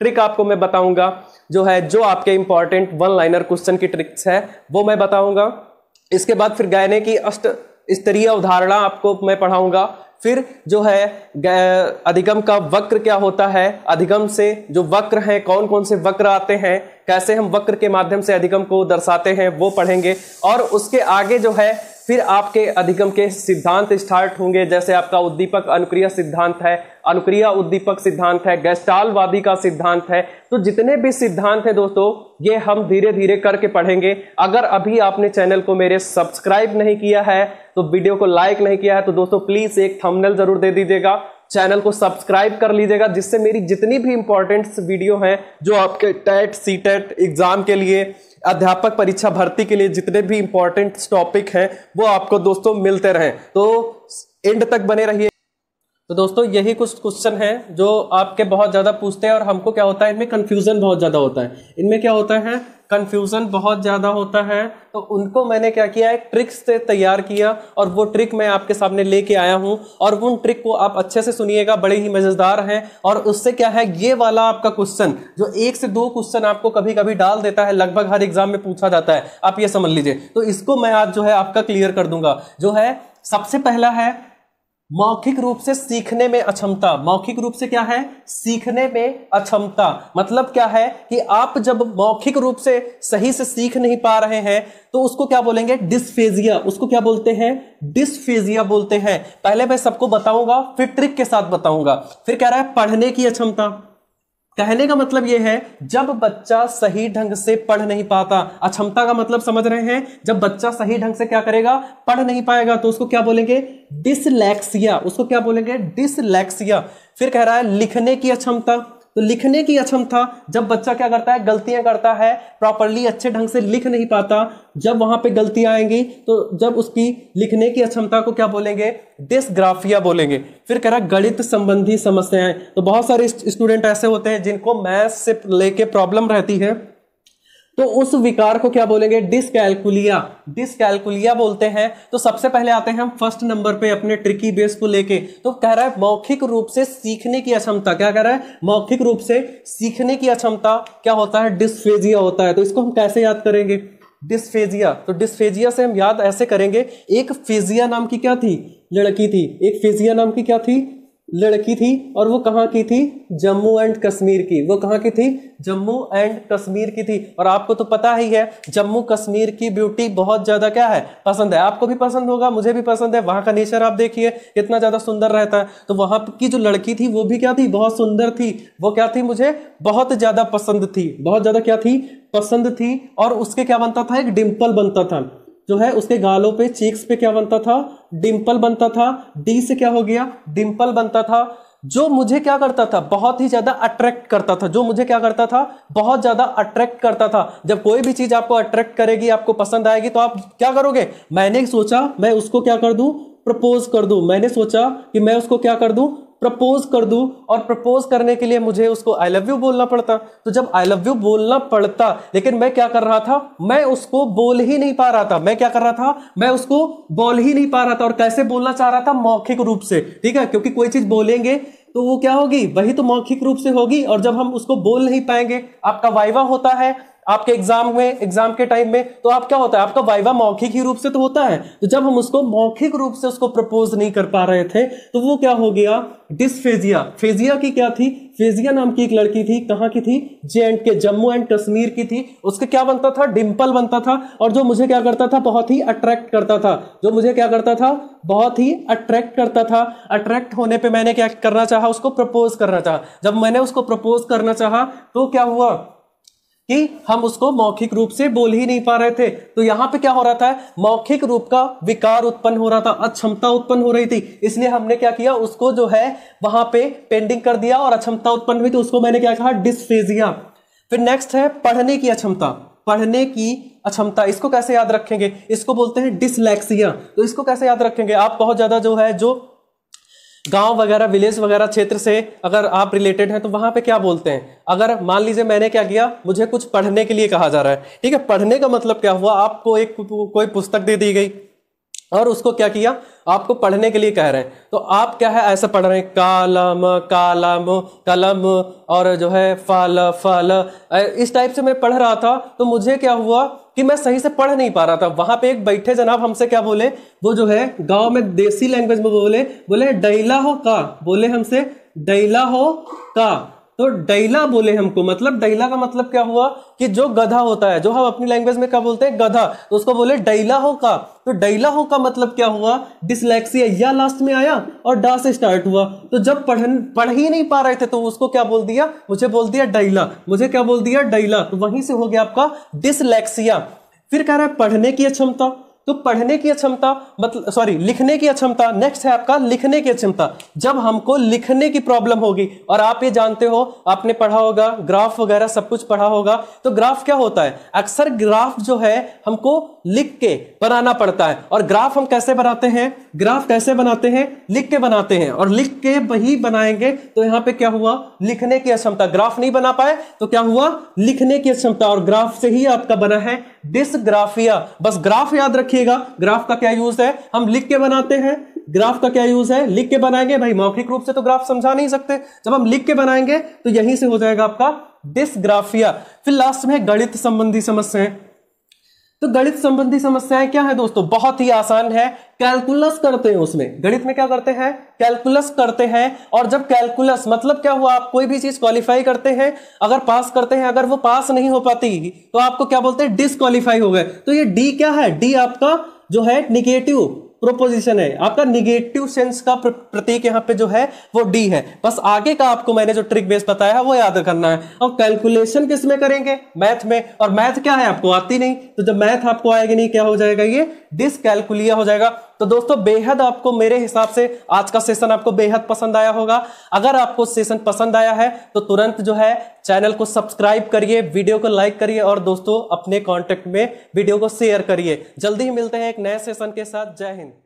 trick आपको मैं बताऊंगा जो है जो आपके इंपॉर्टेंट वन लाइनर क्वेश्चन की ट्रिक्स है वो मैं बताऊंगा इसके बाद फिर गायने की अष्ट स्तरीय अवधारणा आपको मैं पढ़ाऊंगा फिर जो है अधिगम का वक्र क्या होता है अधिगम से जो वक्र हैं कौन कौन से वक्र आते हैं कैसे हम वक्र के माध्यम से अधिगम को दर्शाते हैं वो पढ़ेंगे और उसके आगे जो है फिर आपके अधिगम के सिद्धांत स्टार्ट होंगे जैसे आपका उद्दीपक अनुक्रिया सिद्धांत है अनुक्रिया उद्दीपक सिद्धांत है गैस्टालवादी का सिद्धांत है तो जितने भी सिद्धांत हैं दोस्तों ये हम धीरे धीरे करके पढ़ेंगे अगर अभी आपने चैनल को मेरे सब्सक्राइब नहीं किया है तो वीडियो को लाइक नहीं किया है तो दोस्तों प्लीज़ एक थमनल जरूर दे दीजिएगा चैनल को सब्सक्राइब कर लीजिएगा जिससे मेरी जितनी भी इंपॉर्टेंट वीडियो है जो आपके टेट सी टेट एग्ज़ाम के लिए अध्यापक परीक्षा भर्ती के लिए जितने भी इंपॉर्टेंट टॉपिक हैं वो आपको दोस्तों मिलते रहें तो एंड तक बने रहिए तो दोस्तों यही कुछ क्वेश्चन है जो आपके बहुत ज़्यादा पूछते हैं और हमको क्या होता है इनमें कन्फ्यूज़न बहुत ज़्यादा होता है इनमें क्या होता है कन्फ्यूज़न बहुत ज़्यादा होता है तो उनको मैंने क्या किया एक ट्रिक से तैयार किया और वो ट्रिक मैं आपके सामने लेके आया हूँ और उन ट्रिक को आप अच्छे से सुनिएगा बड़े ही मज़ेदार हैं और उससे क्या है ये वाला आपका क्वेश्चन जो एक से दो क्वेश्चन आपको कभी कभी डाल देता है लगभग हर एग्जाम में पूछा जाता है आप ये समझ लीजिए तो इसको मैं आज जो है आपका क्लियर कर दूंगा जो है सबसे पहला है मौखिक रूप से सीखने में अक्षमता मौखिक रूप से क्या है सीखने में अक्षमता मतलब क्या है कि आप जब मौखिक रूप से सही से सीख नहीं पा रहे हैं तो उसको क्या बोलेंगे डिस्फेजिया उसको क्या बोलते हैं डिस्फेजिया बोलते हैं पहले मैं सबको बताऊंगा फिर ट्रिक के साथ बताऊंगा फिर कह रहा है पढ़ने की अक्षमता कहने का मतलब यह है जब बच्चा सही ढंग से पढ़ नहीं पाता अक्षमता का मतलब समझ रहे हैं जब बच्चा सही ढंग से क्या करेगा पढ़ नहीं पाएगा तो उसको क्या बोलेंगे डिसलैक्सिया उसको क्या बोलेंगे डिसलैक्सिया फिर कह रहा है लिखने की अक्षमता तो लिखने की अक्षमता जब बच्चा क्या करता है गलतियां करता है प्रॉपरली अच्छे ढंग से लिख नहीं पाता जब वहां पे गलतियां आएंगी तो जब उसकी लिखने की अक्षमता को क्या बोलेंगे डिसग्राफिया बोलेंगे फिर कह रहा गणित संबंधी समस्याएं तो बहुत सारे स्टूडेंट ऐसे होते हैं जिनको मैथ से लेके प्रॉब्लम रहती है तो उस विकार को क्या बोलेंगे डिसकैलकुलिया डिसकैलकुलिया बोलते हैं तो सबसे पहले आते हैं हम फर्स्ट नंबर पे अपने ट्रिकी बेस को लेके तो कह रहा है मौखिक रूप से सीखने की अक्षमता क्या कह रहा है मौखिक रूप से सीखने की अक्षमता क्या होता है डिसफेजिया होता है तो इसको हम कैसे याद करेंगे डिस्फेजिया तो डिस्फेजिया से हम याद ऐसे करेंगे एक फेजिया नाम की क्या थी लड़की थी एक फेजिया नाम की क्या थी लड़की थी और वो कहाँ की थी जम्मू एंड कश्मीर की वो कहाँ की थी जम्मू एंड कश्मीर की थी और आपको तो पता ही है जम्मू कश्मीर की ब्यूटी बहुत ज़्यादा क्या है पसंद है आपको भी पसंद होगा मुझे भी पसंद है वहां का नेचर आप देखिए इतना ज़्यादा सुंदर रहता है तो वहां की जो लड़की थी वो भी क्या थी बहुत सुंदर थी वो क्या थी मुझे बहुत ज़्यादा पसंद थी बहुत ज़्यादा क्या थी पसंद थी और उसके क्या बनता था एक डिम्पल बनता था जो है उसके गालों पे चीक्स पे क्या बनता था डिम्पल बनता था डी से क्या हो गया डिम्पल बनता था जो मुझे क्या करता था बहुत ही ज्यादा अट्रैक्ट करता था जो मुझे क्या करता था बहुत ज्यादा अट्रैक्ट करता था जब कोई भी चीज आपको अट्रैक्ट करेगी आपको पसंद आएगी तो आप क्या करोगे मैंने सोचा मैं उसको क्या कर दू प्रपोज कर दू मैंने सोचा कि मैं उसको क्या कर दू प्रपोज कर दूं और प्रपोज करने के लिए मुझे उसको आई लव यू बोलना पड़ता तो जब आई लव यू बोलना पड़ता लेकिन मैं क्या कर रहा था मैं उसको बोल ही नहीं पा रहा था मैं क्या कर रहा था मैं उसको बोल ही नहीं पा रहा था और कैसे बोलना चाह रहा था मौखिक रूप से ठीक है क्योंकि कोई चीज बोलेंगे तो वो क्या होगी वही तो मौखिक रूप से होगी और जब हम उसको बोल नहीं पाएंगे आपका वाइवा होता है आपके एग्जाम में एग्जाम के टाइम में तो आप क्या होता है आपका वाइवा मौखिक ही रूप से तो होता है तो जब हम उसको मौखिक रूप से उसको प्रपोज नहीं कर पा रहे थे तो वो क्या हो गया डिसफेजिया फेजिया की क्या थी फेजिया नाम की एक लड़की थी कहाँ की थी जे एंड के जम्मू एंड कश्मीर की थी उसके क्या बनता था डिम्पल बनता था और जो मुझे क्या करता था बहुत ही अट्रैक्ट करता था जो मुझे क्या करता था बहुत ही अट्रैक्ट करता था अट्रैक्ट होने पे मैंने क्या करना चाहा उसको प्रपोज करना चाहा जब मैंने उसको प्रपोज करना चाहा तो क्या हुआ कि हम उसको मौखिक रूप से बोल ही नहीं पा रहे थे तो यहाँ पे क्या हो रहा था मौखिक रूप का विकार उत्पन्न हो रहा था अक्षमता उत्पन्न हो रही थी इसलिए हमने क्या किया उसको जो है वहां पे पेंडिंग कर दिया और अक्षमता उत्पन्न हुई तो उसको मैंने क्या कहा डिस्फेजिया फिर नेक्स्ट है पढ़ने की अक्षमता पढ़ने की अक्षमता इसको कैसे याद रखेंगे इसको बोलते हैं डिसलैक्सिया तो इसको कैसे याद रखेंगे आप बहुत ज्यादा जो है जो गांव वगैरह विलेज वगैरह क्षेत्र से अगर आप रिलेटेड हैं तो वहां पे क्या बोलते हैं अगर मान लीजिए मैंने क्या किया मुझे कुछ पढ़ने के लिए कहा जा रहा है ठीक है पढ़ने का मतलब क्या हुआ आपको एक कोई पुस्तक दे दी गई और उसको क्या किया आपको पढ़ने के लिए कह रहे हैं तो आप क्या है ऐसा पढ़ रहे हैं कालम कालम कलम और जो है फल फल इस टाइप से मैं पढ़ रहा था तो मुझे क्या हुआ कि मैं सही से पढ़ नहीं पा रहा था वहां पे एक बैठे जनाब हमसे क्या बोले वो जो है गांव में देसी लैंग्वेज में बोले बोले डैला हो का बोले हमसे डैला हो का तो डैला बोले हमको मतलब डैला का मतलब क्या हुआ कि जो गधा होता है जो हम अपनी लैंग्वेज में क्या बोलते हैं गधा तो उसको बोले डैला हो का तो डैला हो का मतलब क्या हुआ डिसलेक्सिया या लास्ट में आया और डा से स्टार्ट हुआ तो जब पढ़ पढ़ ही नहीं पा रहे थे तो उसको क्या बोल दिया मुझे बोल दिया डैला मुझे क्या बोल दिया डैला तो वहीं से हो गया आपका डिसलेक्सिया फिर कह रहा है पढ़ने की अक्षमता तो पढ़ने की अक्षमता मतलब सॉरी लिखने की अक्षमता नेक्स्ट है आपका लिखने की अक्षमता जब हमको लिखने की प्रॉब्लम होगी और आप ये जानते हो आपने पढ़ा होगा ग्राफ वगैरह सब कुछ पढ़ा होगा तो ग्राफ क्या होता है अक्सर ग्राफ जो है हमको लिख के बनाना पड़ता है और ग्राफ हम कैसे बनाते हैं ग्राफ कैसे बनाते हैं लिख के बनाते हैं और लिख के वही बनाएंगे तो यहाँ पे क्या हुआ लिखने की अक्षमता ग्राफ नहीं बना पाए तो क्या हुआ लिखने की अक्षमता और ग्राफ से ही आपका बना है डिसग्राफिया बस ग्राफ याद रखिएगा ग्राफ का क्या यूज है हम लिख के बनाते हैं ग्राफ का क्या यूज है लिख के बनाएंगे भाई मौखिक रूप से तो ग्राफ समझा नहीं सकते जब हम लिख के बनाएंगे तो यहीं से हो जाएगा आपका डिसग्राफिया फिर लास्ट में गणित संबंधी समस्याएं तो गणित संबंधी समस्याएं क्या है दोस्तों बहुत ही आसान है कैलकुलस करते हैं उसमें गणित में क्या करते हैं कैलकुलस करते हैं और जब कैलकुलस मतलब क्या हुआ आप कोई भी चीज क्वालिफाई करते हैं अगर पास करते हैं अगर वो पास नहीं हो पाती तो आपको क्या बोलते हैं डिसक्वालीफाई हो गए तो ये डी क्या है डी आपका जो है निगेटिव प्रोपोजिशन है आपका निगेटिव सेंस का प्रतीक यहाँ पे जो है वो डी है बस आगे का आपको मैंने जो ट्रिक बेस बताया है वो याद करना है और कैलकुलेशन किस में करेंगे मैथ में और मैथ क्या है आपको आती नहीं तो जब मैथ आपको आएगी नहीं क्या हो जाएगा ये डिसकैलकुलिया हो जाएगा तो दोस्तों बेहद आपको मेरे हिसाब से आज का सेशन आपको बेहद पसंद आया होगा अगर आपको सेशन पसंद आया है तो तुरंत जो है चैनल को सब्सक्राइब करिए वीडियो को लाइक करिए और दोस्तों अपने कॉन्टेक्ट में वीडियो को शेयर करिए जल्दी ही मिलते हैं एक नए सेशन के साथ जय हिंद